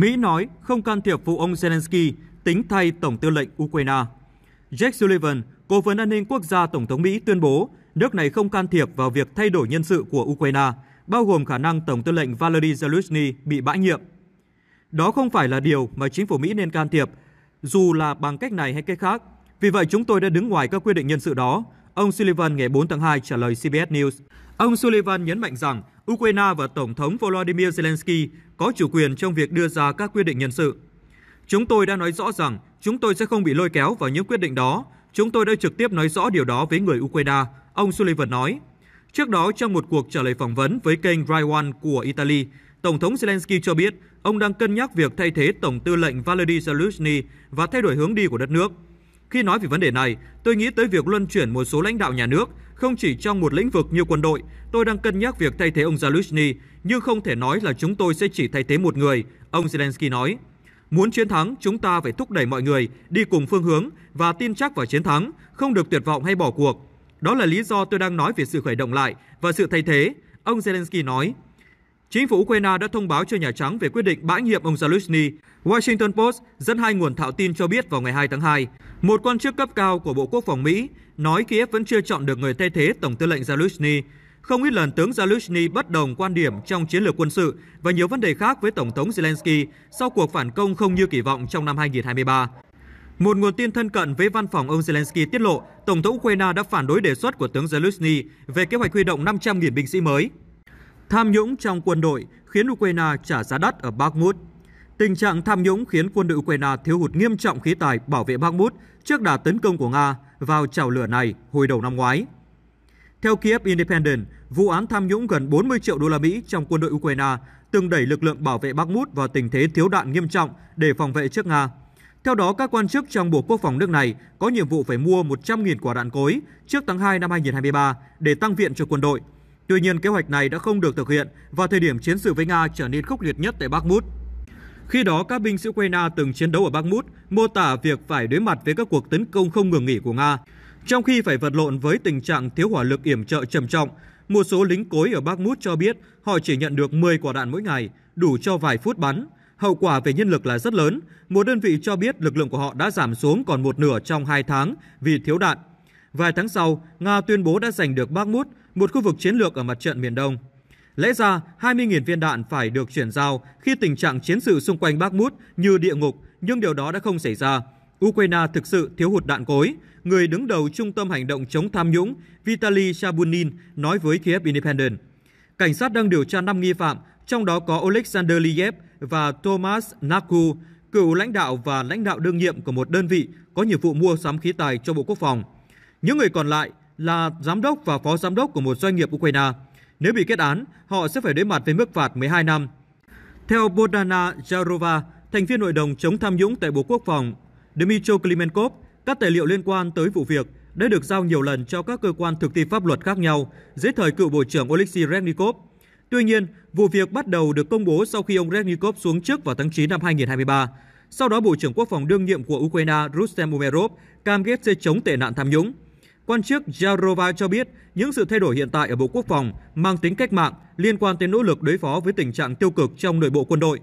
Mỹ nói không can thiệp vụ ông Zelensky tính thay Tổng tư lệnh Ukraine. Jake Sullivan, cố vấn an ninh quốc gia Tổng thống Mỹ tuyên bố nước này không can thiệp vào việc thay đổi nhân sự của Ukraine, bao gồm khả năng Tổng tư lệnh Valery Zelensky bị bãi nhiệm. Đó không phải là điều mà chính phủ Mỹ nên can thiệp, dù là bằng cách này hay cách khác. Vì vậy chúng tôi đã đứng ngoài các quy định nhân sự đó, ông Sullivan ngày 4 tháng 2 trả lời CBS News. Ông Sullivan nhấn mạnh rằng Ukraine và Tổng thống Volodymyr Zelensky có chủ quyền trong việc đưa ra các quyết định nhân sự. Chúng tôi đã nói rõ rằng chúng tôi sẽ không bị lôi kéo vào những quyết định đó. Chúng tôi đã trực tiếp nói rõ điều đó với người Ukraine, ông Sullivan nói. Trước đó, trong một cuộc trả lời phỏng vấn với kênh Rai One của Italy, Tổng thống Zelensky cho biết ông đang cân nhắc việc thay thế Tổng tư lệnh Valery Zelensky và thay đổi hướng đi của đất nước. Khi nói về vấn đề này, tôi nghĩ tới việc luân chuyển một số lãnh đạo nhà nước không chỉ trong một lĩnh vực như quân đội, tôi đang cân nhắc việc thay thế ông Zelensky, nhưng không thể nói là chúng tôi sẽ chỉ thay thế một người, ông Zelensky nói. Muốn chiến thắng, chúng ta phải thúc đẩy mọi người đi cùng phương hướng và tin chắc vào chiến thắng, không được tuyệt vọng hay bỏ cuộc. Đó là lý do tôi đang nói về sự khởi động lại và sự thay thế, ông Zelensky nói. Chính phủ Ukraine đã thông báo cho Nhà Trắng về quyết định bãi nhiệm ông Zelensky. Washington Post dẫn hai nguồn thạo tin cho biết vào ngày 2 tháng 2, một quan chức cấp cao của Bộ Quốc phòng Mỹ nói Kiev vẫn chưa chọn được người thay thế Tổng tư lệnh Zelensky. Không ít lần tướng Zelensky bất đồng quan điểm trong chiến lược quân sự và nhiều vấn đề khác với Tổng thống Zelensky sau cuộc phản công không như kỳ vọng trong năm 2023. Một nguồn tin thân cận với văn phòng ông Zelensky tiết lộ Tổng thống Ukraine đã phản đối đề xuất của tướng Zelensky về kế hoạch huy động 500.000 binh sĩ mới. Tham nhũng trong quân đội khiến Ukraine trả giá đắt ở Bakhmut. Tình trạng tham nhũng khiến quân đội Ukraine thiếu hụt nghiêm trọng khí tài bảo vệ Bakhmut trước đà tấn công của Nga vào chảo lửa này hồi đầu năm ngoái. Theo Kiev Independent, vụ án tham nhũng gần 40 triệu đô la Mỹ trong quân đội Ukraine từng đẩy lực lượng bảo vệ Bakhmut vào tình thế thiếu đạn nghiêm trọng để phòng vệ trước Nga. Theo đó, các quan chức trong Bộ Quốc phòng nước này có nhiệm vụ phải mua 100.000 quả đạn cối trước tháng 2 năm 2023 để tăng viện cho quân đội – Tuy nhiên, kế hoạch này đã không được thực hiện và thời điểm chiến sự với Nga trở nên khốc liệt nhất tại Bakhmut. Khi đó, các binh sĩ Ukraine từng chiến đấu ở Bakhmut mô tả việc phải đối mặt với các cuộc tấn công không ngừng nghỉ của Nga, trong khi phải vật lộn với tình trạng thiếu hỏa lực yểm trợ trầm trọng. Một số lính cối ở Bakhmut cho biết họ chỉ nhận được 10 quả đạn mỗi ngày, đủ cho vài phút bắn. Hậu quả về nhân lực là rất lớn. Một đơn vị cho biết lực lượng của họ đã giảm xuống còn một nửa trong hai tháng vì thiếu đạn. Vài tháng sau, Nga tuyên bố đã giành được Bakhmut, một khu vực chiến lược ở mặt trận miền Đông. Lẽ ra, 20.000 viên đạn phải được chuyển giao khi tình trạng chiến sự xung quanh Bakhmut như địa ngục, nhưng điều đó đã không xảy ra. Ukraine thực sự thiếu hụt đạn cối. Người đứng đầu Trung tâm Hành động chống tham nhũng Vitaly Shabunin nói với Kiev Independent. Cảnh sát đang điều tra 5 nghi phạm, trong đó có Alexander Liev và Thomas Naku, cựu lãnh đạo và lãnh đạo đương nhiệm của một đơn vị có nhiệm vụ mua sắm khí tài cho Bộ Quốc phòng. Những người còn lại là giám đốc và phó giám đốc của một doanh nghiệp Ukraine. Nếu bị kết án, họ sẽ phải đối mặt với mức phạt 12 năm. Theo Bodana Jarova, thành viên Hội đồng chống tham nhũng tại Bộ Quốc phòng, Dmitry Klimenkov, các tài liệu liên quan tới vụ việc đã được giao nhiều lần cho các cơ quan thực thi pháp luật khác nhau dưới thời cựu Bộ trưởng Oleksiy Reznikov. Tuy nhiên, vụ việc bắt đầu được công bố sau khi ông Reznikov xuống chức vào tháng 9 năm 2023. Sau đó, Bộ trưởng Quốc phòng đương nhiệm của Ukraine Rustem Umerov cam kết sẽ chống tệ nạn tham nhũng. Quan chức Jarova cho biết những sự thay đổi hiện tại ở Bộ Quốc phòng mang tính cách mạng liên quan tới nỗ lực đối phó với tình trạng tiêu cực trong nội bộ quân đội.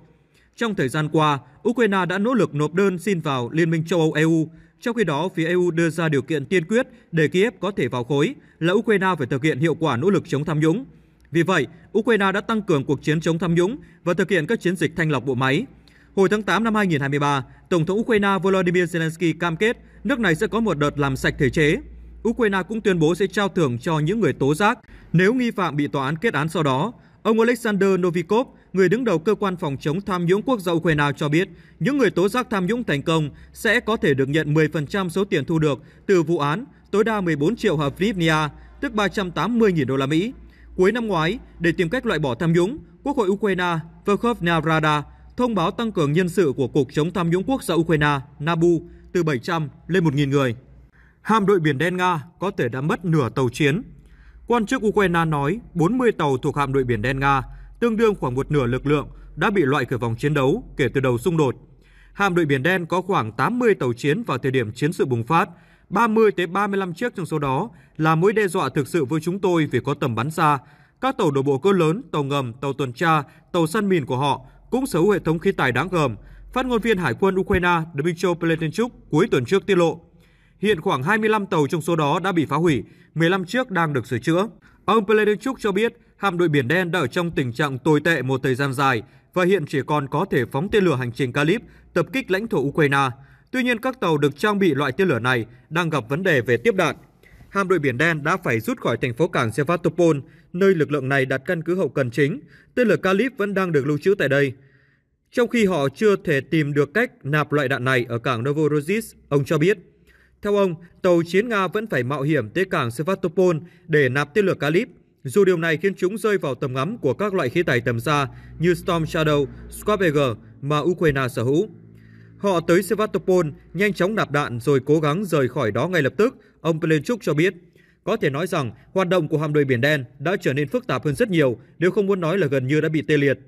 Trong thời gian qua, Ukraine đã nỗ lực nộp đơn xin vào Liên minh châu Âu EU, trong khi đó phía EU đưa ra điều kiện tiên quyết để Kiev có thể vào khối là Ukraine phải thực hiện hiệu quả nỗ lực chống tham nhũng. Vì vậy, Ukraine đã tăng cường cuộc chiến chống tham nhũng và thực hiện các chiến dịch thanh lọc bộ máy. Hồi tháng 8 năm 2023, Tổng thống Ukraine Volodymyr Zelensky cam kết nước này sẽ có một đợt làm sạch thể chế. Ukraine cũng tuyên bố sẽ trao thưởng cho những người tố giác nếu nghi phạm bị tòa án kết án sau đó. Ông Alexander Novikov, người đứng đầu cơ quan phòng chống tham nhũng quốc gia Ukraine cho biết, những người tố giác tham nhũng thành công sẽ có thể được nhận 10% số tiền thu được từ vụ án, tối đa 14 triệu hợp hryvnia, tức 380.000 đô la Mỹ. Cuối năm ngoái, để tìm cách loại bỏ tham nhũng, Quốc hội Ukraine Verkhovna Rada thông báo tăng cường nhân sự của Cục chống tham nhũng quốc gia Ukraine, NABU, từ 700 lên 1.000 người hạm đội Biển Đen Nga có thể đã mất nửa tàu chiến. Quan chức Ukraine nói 40 tàu thuộc hạm đội Biển Đen Nga, tương đương khoảng một nửa lực lượng, đã bị loại khỏi vòng chiến đấu kể từ đầu xung đột. Hạm đội Biển Đen có khoảng 80 tàu chiến vào thời điểm chiến sự bùng phát, 30 tới 35 chiếc trong số đó là mối đe dọa thực sự với chúng tôi vì có tầm bắn xa. Các tàu đổ bộ cỡ lớn, tàu ngầm, tàu tuần tra, tàu săn mìn của họ cũng sở hữu hệ thống khí tài đáng gờm. Phát ngôn viên Hải quân Ukraine Dmytro Pletenchuk cuối tuần trước tiết lộ. Hiện khoảng 25 tàu trong số đó đã bị phá hủy, 15 chiếc đang được sửa chữa. Ông Peledenchuk cho biết hạm đội Biển Đen đã ở trong tình trạng tồi tệ một thời gian dài và hiện chỉ còn có thể phóng tên lửa hành trình Kalib tập kích lãnh thổ Ukraine. Tuy nhiên, các tàu được trang bị loại tên lửa này đang gặp vấn đề về tiếp đạn. Hạm đội Biển Đen đã phải rút khỏi thành phố cảng Sevastopol, nơi lực lượng này đặt căn cứ hậu cần chính. Tên lửa Kalib vẫn đang được lưu trữ tại đây. Trong khi họ chưa thể tìm được cách nạp loại đạn này ở cảng Novorossiysk, ông cho biết. Theo ông, tàu chiến Nga vẫn phải mạo hiểm tới cảng Sevastopol để nạp tên lửa Kalib, dù điều này khiến chúng rơi vào tầm ngắm của các loại khí tài tầm xa như Storm Shadow, Squadbeger mà Ukraine sở hữu. Họ tới Sevastopol, nhanh chóng nạp đạn rồi cố gắng rời khỏi đó ngay lập tức, ông Plenchuk cho biết. Có thể nói rằng hoạt động của hạm đội Biển Đen đã trở nên phức tạp hơn rất nhiều, nếu không muốn nói là gần như đã bị tê liệt.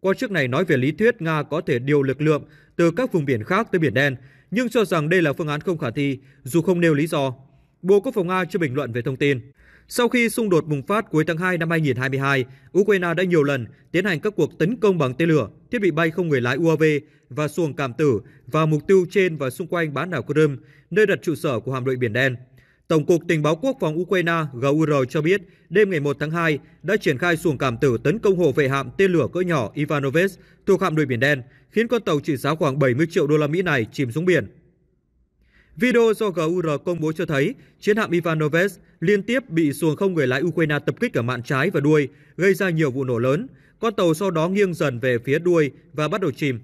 Quan chức này nói về lý thuyết Nga có thể điều lực lượng từ các vùng biển khác tới Biển Đen, nhưng cho rằng đây là phương án không khả thi dù không nêu lý do. Bộ Quốc phòng Nga chưa bình luận về thông tin. Sau khi xung đột bùng phát cuối tháng 2 năm 2022, Ukraine đã nhiều lần tiến hành các cuộc tấn công bằng tên lửa, thiết bị bay không người lái UAV và xuồng cảm tử vào mục tiêu trên và xung quanh bán đảo Crimea, nơi đặt trụ sở của hạm đội Biển Đen. Tổng cục Tình báo Quốc phòng Ukraine GUR cho biết đêm ngày 1 tháng 2 đã triển khai xuồng cảm tử tấn công hộ vệ hạm tên lửa cỡ nhỏ Ivanovets thuộc hạm đội Biển Đen, khiến con tàu trị giá khoảng 70 triệu đô la Mỹ này chìm xuống biển. Video do GUR công bố cho thấy chiến hạm Ivanovets liên tiếp bị xuồng không người lái Ukraine tập kích ở mạn trái và đuôi, gây ra nhiều vụ nổ lớn. Con tàu sau đó nghiêng dần về phía đuôi và bắt đầu chìm.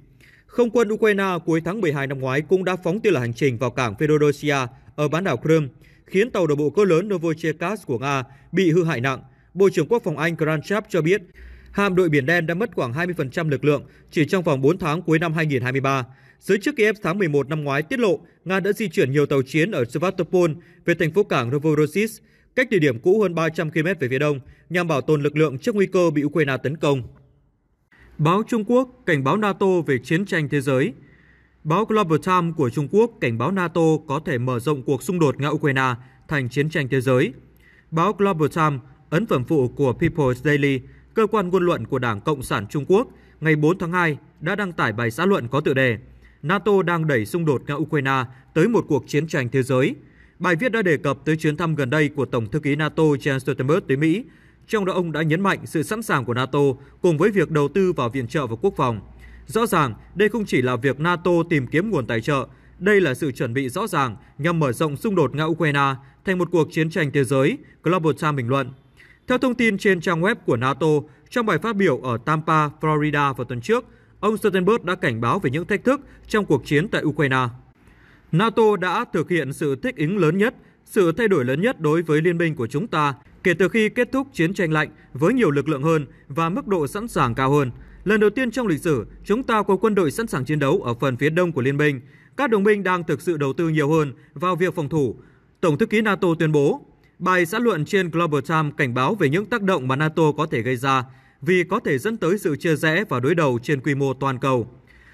Không quân Ukraine cuối tháng 12 năm ngoái cũng đã phóng tên lửa hành trình vào cảng Fedorosia ở bán đảo Crimea, khiến tàu đổ bộ cơ lớn Novocherkassk của Nga bị hư hại nặng. Bộ trưởng Quốc phòng Anh Grant Shapps cho biết hạm đội Biển Đen đã mất khoảng 20% lực lượng chỉ trong vòng 4 tháng cuối năm 2023. Giới chức Kiev tháng 11 năm ngoái tiết lộ Nga đã di chuyển nhiều tàu chiến ở Sevastopol về thành phố cảng Novorossiysk, cách địa điểm cũ hơn 300 km về phía đông, nhằm bảo tồn lực lượng trước nguy cơ bị Ukraine tấn công. Báo Trung Quốc cảnh báo NATO về chiến tranh thế giới Báo Global Times của Trung Quốc cảnh báo NATO có thể mở rộng cuộc xung đột Nga-Ukraine thành chiến tranh thế giới. Báo Global Times, ấn phẩm phụ của People's Daily, cơ quan ngôn luận của Đảng Cộng sản Trung Quốc ngày 4 tháng 2 đã đăng tải bài xã luận có tựa đề NATO đang đẩy xung đột Nga-Ukraine tới một cuộc chiến tranh thế giới. Bài viết đã đề cập tới chuyến thăm gần đây của Tổng thư ký NATO Jens Stoltenberg tới Mỹ, trong đó ông đã nhấn mạnh sự sẵn sàng của NATO cùng với việc đầu tư vào viện trợ và quốc phòng. Rõ ràng, đây không chỉ là việc NATO tìm kiếm nguồn tài trợ, đây là sự chuẩn bị rõ ràng nhằm mở rộng xung đột Nga-Ukraine thành một cuộc chiến tranh thế giới, Global Times bình luận. Theo thông tin trên trang web của NATO, trong bài phát biểu ở Tampa, Florida vào tuần trước, ông Stoltenberg đã cảnh báo về những thách thức trong cuộc chiến tại Ukraine. NATO đã thực hiện sự thích ứng lớn nhất, sự thay đổi lớn nhất đối với liên minh của chúng ta kể từ khi kết thúc chiến tranh lạnh với nhiều lực lượng hơn và mức độ sẵn sàng cao hơn. Lần đầu tiên trong lịch sử, chúng ta có quân đội sẵn sàng chiến đấu ở phần phía đông của liên minh. Các đồng minh đang thực sự đầu tư nhiều hơn vào việc phòng thủ. Tổng thư ký NATO tuyên bố, Bài xã luận trên Global Times cảnh báo về những tác động mà NATO có thể gây ra vì có thể dẫn tới sự chia rẽ và đối đầu trên quy mô toàn cầu.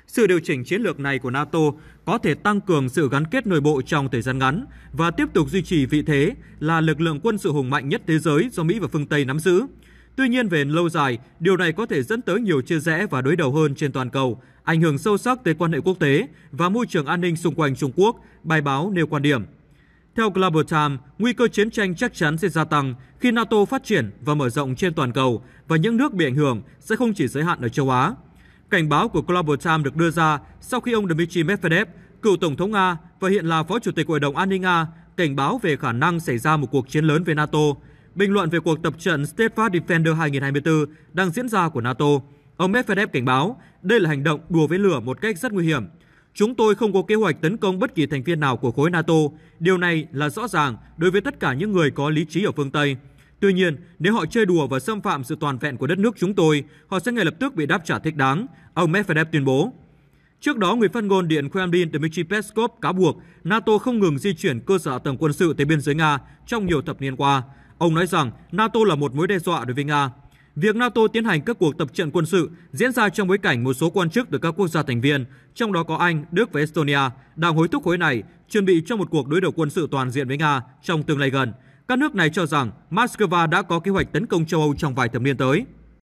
Sự điều chỉnh chiến lược này của NATO có thể tăng cường sự gắn kết nội bộ trong thời gian ngắn và tiếp tục duy trì vị thế là lực lượng quân sự hùng mạnh nhất thế giới do Mỹ và phương Tây nắm giữ. Tuy nhiên về lâu dài, điều này có thể dẫn tới nhiều chia rẽ và đối đầu hơn trên toàn cầu, ảnh hưởng sâu sắc tới quan hệ quốc tế và môi trường an ninh xung quanh Trung Quốc, bài báo nêu quan điểm. Theo Global Times, nguy cơ chiến tranh chắc chắn sẽ gia tăng khi NATO phát triển và mở rộng trên toàn cầu và những nước bị ảnh hưởng sẽ không chỉ giới hạn ở châu Á. Cảnh báo của Global Times được đưa ra sau khi ông Dmitry Medvedev, cựu tổng thống Nga và hiện là phó chủ tịch Hội đồng An ninh Nga, cảnh báo về khả năng xảy ra một cuộc chiến lớn với NATO. Bình luận về cuộc tập trận Steadfast Defender 2024 đang diễn ra của NATO, ông Medvedev cảnh báo đây là hành động đùa với lửa một cách rất nguy hiểm – Chúng tôi không có kế hoạch tấn công bất kỳ thành viên nào của khối NATO. Điều này là rõ ràng đối với tất cả những người có lý trí ở phương Tây. Tuy nhiên, nếu họ chơi đùa và xâm phạm sự toàn vẹn của đất nước chúng tôi, họ sẽ ngay lập tức bị đáp trả thích đáng, ông Medvedev tuyên bố. Trước đó, người phát ngôn Điện Kremlin Dmitry Peskov cáo buộc NATO không ngừng di chuyển cơ sở tầng quân sự tới biên giới Nga trong nhiều thập niên qua. Ông nói rằng NATO là một mối đe dọa đối với Nga. Việc NATO tiến hành các cuộc tập trận quân sự diễn ra trong bối cảnh một số quan chức từ các quốc gia thành viên, trong đó có Anh, Đức và Estonia, đang hối thúc khối này chuẩn bị cho một cuộc đối đầu quân sự toàn diện với Nga trong tương lai gần. Các nước này cho rằng Moscow đã có kế hoạch tấn công châu Âu trong vài thập niên tới.